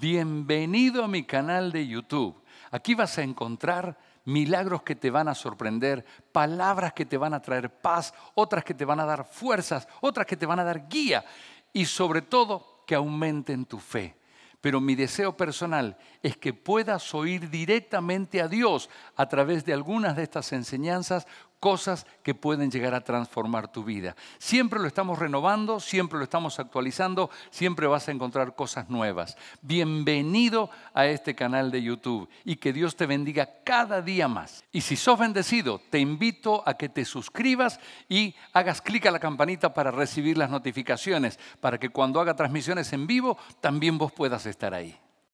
Bienvenido a mi canal de YouTube. Aquí vas a encontrar milagros que te van a sorprender, palabras que te van a traer paz, otras que te van a dar fuerzas, otras que te van a dar guía y sobre todo que aumenten tu fe. Pero mi deseo personal es que puedas oír directamente a Dios a través de algunas de estas enseñanzas cosas que pueden llegar a transformar tu vida. Siempre lo estamos renovando, siempre lo estamos actualizando, siempre vas a encontrar cosas nuevas. Bienvenido a este canal de YouTube y que Dios te bendiga cada día más. Y si sos bendecido, te invito a que te suscribas y hagas clic a la campanita para recibir las notificaciones, para que cuando haga transmisiones en vivo, también vos puedas estar ahí.